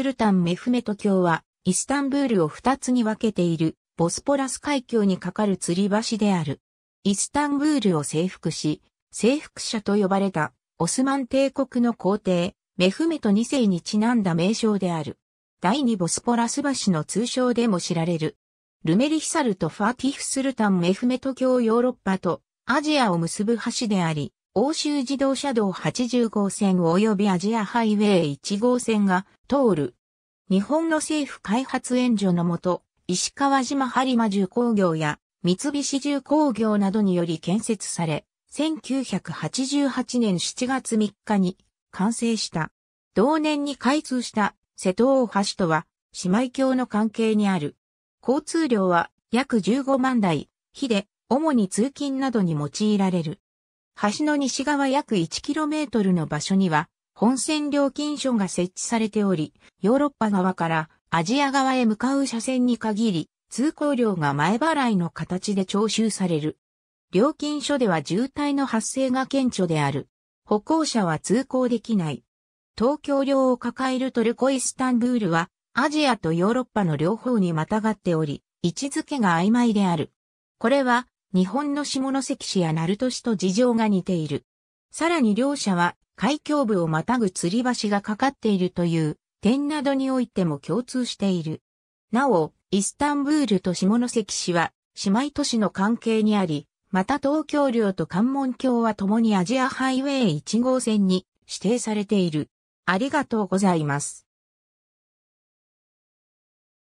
スルタン・メフメト教は、イスタンブールを二つに分けている、ボスポラス海峡に架かる吊り橋である。イスタンブールを征服し、征服者と呼ばれた、オスマン帝国の皇帝、メフメト2世にちなんだ名称である。第二ボスポラス橋の通称でも知られる。ルメリヒサルとファーティフスルタンメフメト教ヨーロッパとアジアを結ぶ橋であり、欧州自動車道80号線及びアジアハイウェイ1号線が通る。日本の政府開発援助のもと、石川島播磨重工業や三菱重工業などにより建設され、1988年7月3日に完成した。同年に開通した瀬戸大橋とは姉妹橋の関係にある。交通量は約15万台、比で主に通勤などに用いられる。橋の西側約 1km の場所には、本線料金所が設置されており、ヨーロッパ側からアジア側へ向かう車線に限り、通行料が前払いの形で徴収される。料金所では渋滞の発生が顕著である。歩行者は通行できない。東京領を抱えるトルコイスタンブールは、アジアとヨーロッパの両方にまたがっており、位置づけが曖昧である。これは、日本の下関市や鳴門市と事情が似ている。さらに両者は海峡部をまたぐ吊り橋がかかっているという点などにおいても共通している。なお、イスタンブールと下関市は姉妹都市の関係にあり、また東京領と関門橋は共にアジアハイウェイ1号線に指定されている。ありがとうございます。